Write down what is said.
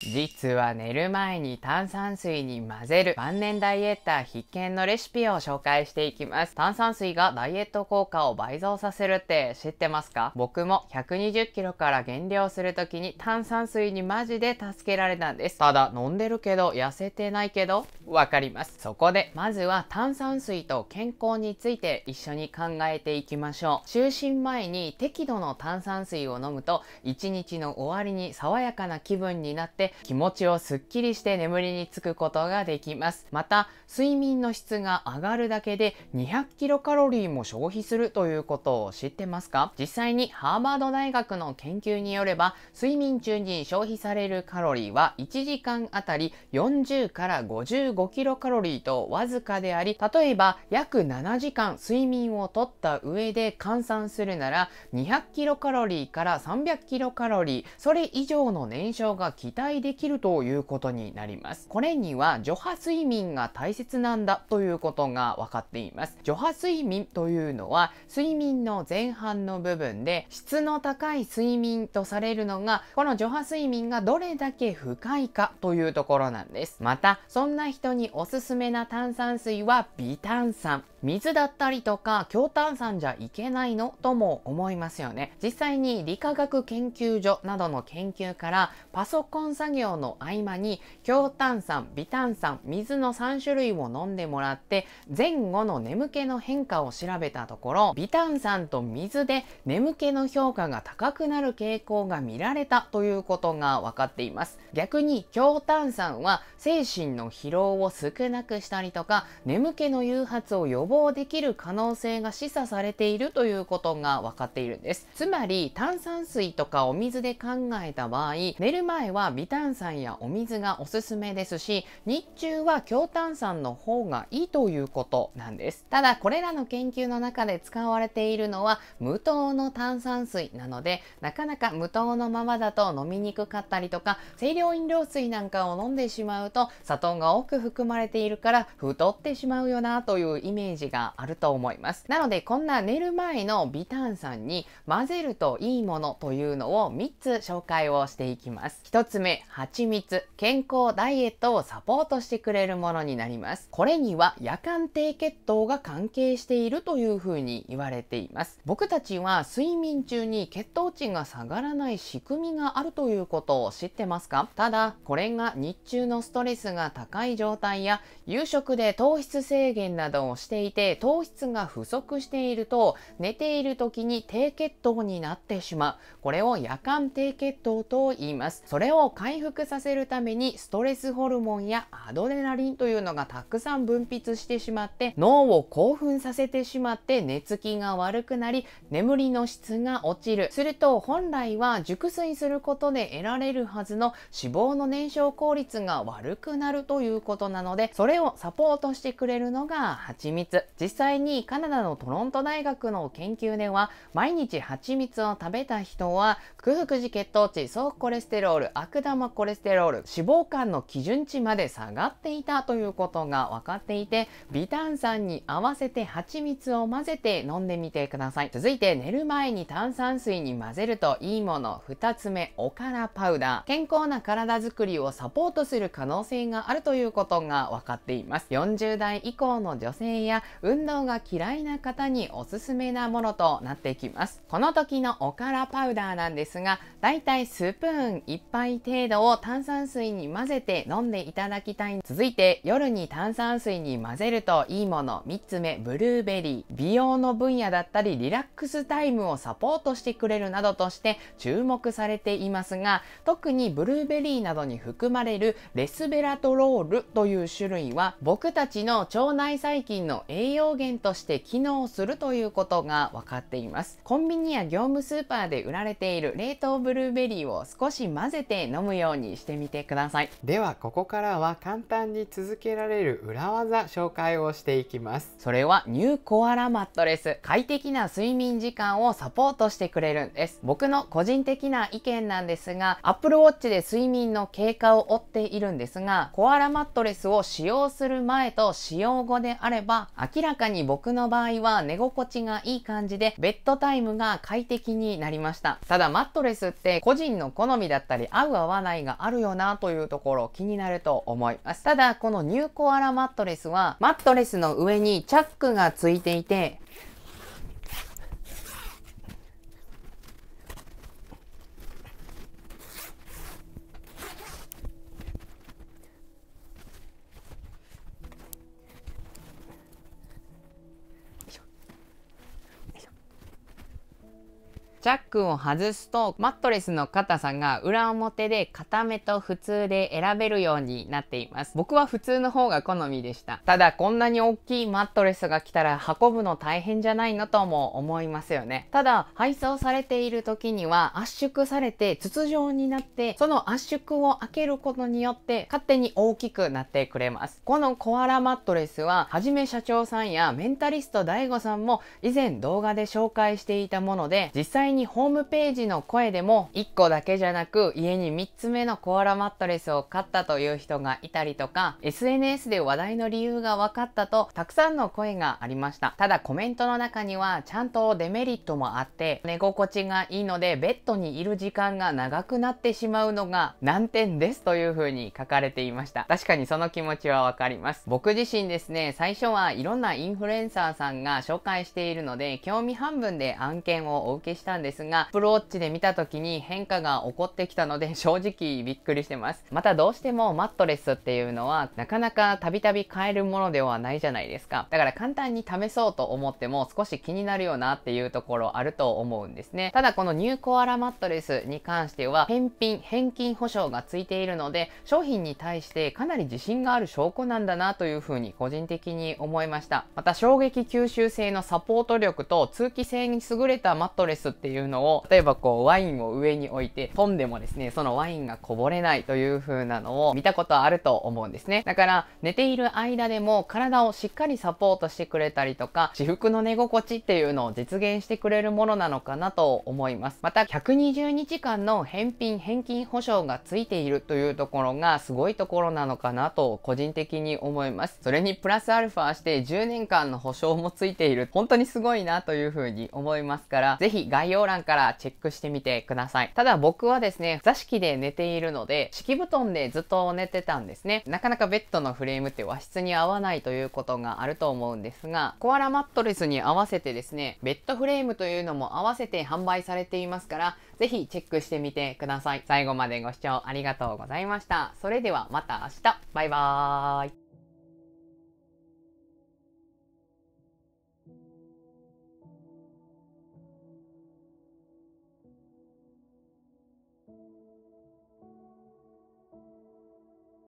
実は寝る前に炭酸水に混ぜる晩年ダイエッター必見のレシピを紹介していきます。炭酸水がダイエット効果を倍増させるって知ってますか僕も120キロから減量するときに炭酸水にマジで助けられたんです。ただ飲んでるけど痩せてないけどわかります。そこでまずは炭酸水と健康について一緒に考えていきましょう。就寝前に適度の炭酸水を飲むと一日の終わりに爽やかな気分になって気持ちをすっきりして眠りにつくことができます。また、睡眠の質が上がるだけで200キロカロリーも消費するということを知ってますか実際にハーバード大学の研究によれば、睡眠中に消費されるカロリーは1時間あたり40から55キロカロリーとわずかであり、例えば約7時間睡眠をとった上で換算するなら200キロカロリーから300キロカロリー、それ以上の燃焼が期待できるということになります。これには除波睡眠が大切なんだということが分かっています。除波睡眠というのは睡眠の前半の部分で質の高い睡眠とされるのがこの除波睡眠がどれだけ深いかというところなんです。またそんな人におすすめな炭酸水は微炭酸。水だったりとか強炭酸じゃいけないのとも思いますよね。実際に理化学研究所などの研究からパソコン作作業の合間に強炭酸微炭酸水の3種類を飲んでもらって前後の眠気の変化を調べたところ微炭酸と水で眠気の評価が高くなる傾向が見られたということが分かっています逆に強炭酸は精神の疲労を少なくしたりとか眠気の誘発を予防できる可能性が示唆されているということが分かっているんですつまり炭酸水とかお水で考えた場合寝る前は微炭炭酸やお水がおすすめですし日中は強炭酸の方がいいということなんですただこれらの研究の中で使われているのは無糖の炭酸水なのでなかなか無糖のままだと飲みにくかったりとか清涼飲料水なんかを飲んでしまうと砂糖が多く含まれているから太ってしまうよなというイメージがあると思いますなのでこんな寝る前の微炭酸に混ぜるといいものというのを3つ紹介をしていきます1つ目蜂蜜、健康ダイエットをサポートしてくれるものになります。これには夜間低血糖が関係しているというふうに言われています。僕たちは睡眠中に血糖値が下がらない仕組みがあるということを知ってますかただ、これが日中のストレスが高い状態や夕食で糖質制限などをしていて糖質が不足していると寝ている時に低血糖になってしまう。これを夜間低血糖と言います。それを解回復させるためにストレスホルモンやアドレナリンというのがたくさん分泌してしまって脳を興奮させてしまって寝つきが悪くなり眠りの質が落ちるすると本来は熟睡することで得られるはずの脂肪の燃焼効率が悪くなるということなのでそれをサポートしてくれるのが蜂蜜実際にカナダのトロント大学の研究では毎日蜂蜜を食べた人は空腹時血糖値総コレステロール悪玉玉コレステロール脂肪肝の基準値まで下がっていたということが分かっていて微炭酸に合わせて蜂蜜を混ぜて飲んでみてください続いて寝る前に炭酸水に混ぜるといいもの2つ目おからパウダー健康な体づくりをサポートする可能性があるということが分かっています40代以降の女性や運動が嫌いな方におすすめなものとなっていきますこの時のおからパウダーなんですがだいたいスプーン1杯程度ーを炭酸水に混ぜて飲んでいただきたい。続いて、夜に炭酸水に混ぜるといいもの。3つ目、ブルーベリー。美容の分野だったり、リラックスタイムをサポートしてくれるなどとして注目されていますが、特にブルーベリーなどに含まれるレスベラトロールという種類は、僕たちの腸内細菌の栄養源として機能するということが分かっています。コンビニや業務スーパーで売られている冷凍ブルーベリーを少し混ぜて飲むようにしてみてくださいではここからは簡単に続けられる裏技紹介をしていきますそれはニューコアラマットレス快適な睡眠時間をサポートしてくれるんです僕の個人的な意見なんですが Apple Watch で睡眠の経過を追っているんですがコアラマットレスを使用する前と使用後であれば明らかに僕の場合は寝心地がいい感じでベッドタイムが快適になりましたただマットレスって個人の好みだったり合う合わないないがあるよなというところ気になると思います。ただ、このニューコアラマットレスは、マットレスの上にチャックがついていて、ジャックを外すとマットレスの硬さが裏表で硬めと普通で選べるようになっています。僕は普通の方が好みでした。ただこんなに大きいマットレスが来たら運ぶの大変じゃないのとも思いますよね。ただ配送されている時には圧縮されて筒状になってその圧縮を開けることによって勝手に大きくなってくれます。このコアラマットレスははじめ社長さんやメンタリスト DAIGO さんも以前動画で紹介していたもので実際ににホームページの声でも1個だけじゃなく家に3つ目のコアラマットレスを買ったという人がいたりとか SNS で話題の理由が分かったとたくさんの声がありましたただコメントの中にはちゃんとデメリットもあって寝心地がいいのでベッドにいる時間が長くなってしまうのが難点ですという風に書かれていました確かにその気持ちは分かります僕自身ですね最初はいろんなインフルエンサーさんが紹介しているので興味半分で案件をお受けしたんなんですが、プローチで見た時に変化が起こってきたので 正直びっくりしてます。またどうしてもマットレスっていうのはなかなかたびたび買えるものではないじゃないですか。だから簡単に試そうと思っても少し気になるよなっていうところあると思うんですね。ただこのニューコアラマットレスに関しては返品、返金保証がついているので商品に対してかなり自信がある証拠なんだなというふうに個人的に思いました。また衝撃吸収性のサポート力と通気性に優れたマットレスってっていうのを、例えばこうワインを上に置いて、飛んでもですね、そのワインがこぼれないという風なのを見たことあると思うんですね。だから寝ている間でも体をしっかりサポートしてくれたりとか、私服の寝心地っていうのを実現してくれるものなのかなと思います。また120日間の返品返金保証がついているというところがすごいところなのかなと個人的に思います。それにプラスアルファして10年間の保証もついている。本当にすごいなという風に思いますから、ぜひ概要要欄からチェックしてみてください。ただ僕はですね、座敷で寝ているので、敷布団でずっと寝てたんですね。なかなかベッドのフレームって和室に合わないということがあると思うんですが、コアラマットレスに合わせてですね、ベッドフレームというのも合わせて販売されていますから、ぜひチェックしてみてください。最後までご視聴ありがとうございました。それではまた明日。バイバーイ。